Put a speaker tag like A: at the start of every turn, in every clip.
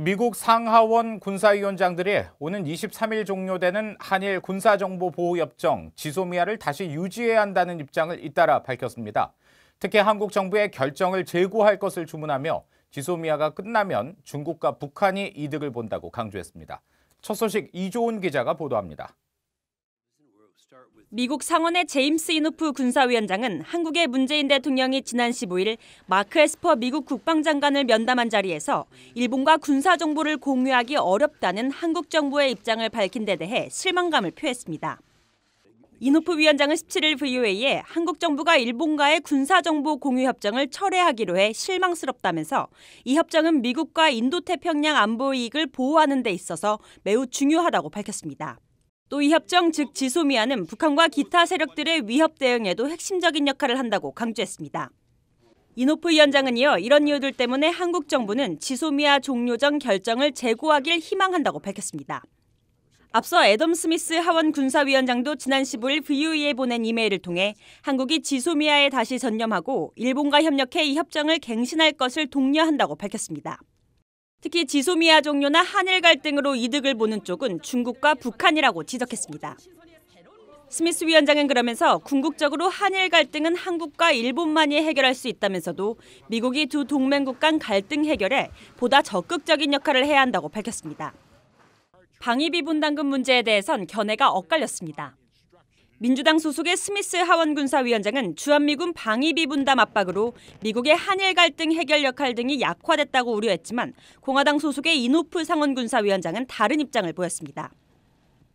A: 미국 상하원 군사위원장들이 오는 23일 종료되는 한일 군사정보보호협정 지소미아를 다시 유지해야 한다는 입장을 잇따라 밝혔습니다. 특히 한국 정부의 결정을 재고할 것을 주문하며 지소미아가 끝나면 중국과 북한이 이득을 본다고 강조했습니다. 첫 소식 이조은 기자가 보도합니다.
B: 미국 상원의 제임스 이노프 군사위원장은 한국의 문재인 대통령이 지난 15일 마크 에스퍼 미국 국방장관을 면담한 자리에서 일본과 군사 정보를 공유하기 어렵다는 한국 정부의 입장을 밝힌 데 대해 실망감을 표했습니다. 이노프 위원장은 17일 VOA에 한국 정부가 일본과의 군사정보 공유 협정을 철회하기로 해 실망스럽다면서 이 협정은 미국과 인도태평양 안보 이익을 보호하는 데 있어서 매우 중요하다고 밝혔습니다. 또이 협정 즉 지소미아는 북한과 기타 세력들의 위협 대응에도 핵심적인 역할을 한다고 강조했습니다. 이노프 위원장은 이어 이런 이유들 때문에 한국 정부는 지소미아 종료 전 결정을 재고하길 희망한다고 밝혔습니다. 앞서 애덤 스미스 하원 군사위원장도 지난 15일 VOA에 보낸 이메일을 통해 한국이 지소미아에 다시 전념하고 일본과 협력해 이 협정을 갱신할 것을 독려한다고 밝혔습니다. 특히 지소미아 종료나 한일 갈등으로 이득을 보는 쪽은 중국과 북한이라고 지적했습니다. 스미스 위원장은 그러면서 궁극적으로 한일 갈등은 한국과 일본만이 해결할 수 있다면서도 미국이 두 동맹국 간 갈등 해결에 보다 적극적인 역할을 해야 한다고 밝혔습니다. 방위비 분담금 문제에 대해선 견해가 엇갈렸습니다. 민주당 소속의 스미스 하원군사위원장은 주한미군 방위비 분담 압박으로 미국의 한일 갈등 해결 역할 등이 약화됐다고 우려했지만 공화당 소속의 이노프 상원군사위원장은 다른 입장을 보였습니다.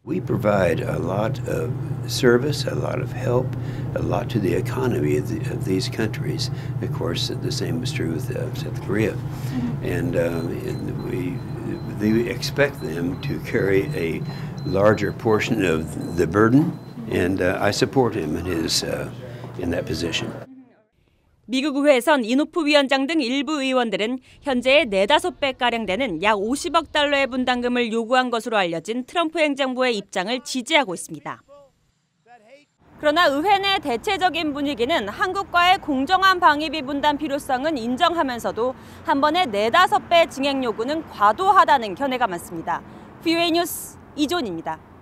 C: We provide a lot of service, a lot of help, a lot to the economy of, the, of these countries. Of course, the same is true with uh, South Korea. And, um, and we, we expect them to carry a larger portion of the burden. and uh, I support him in his uh, in that position.
B: 미국 의회에선 이노프 위원장 등 일부 의원들은 현재의 4~5배 가량 되는 약 50억 달러의 분담금을 요구한 것으로 알려진 트럼프 행정부의 입장을 지지하고 있습니다. 그러나 의회 내 대체적인 분위기는 한국과의 공정한 방위비 분담 필요성은 인정하면서도 한 번에 4~5배 증액 요구는 과도하다는 견해가 많습니다. 뷰웨이 뉴스 이존입니다.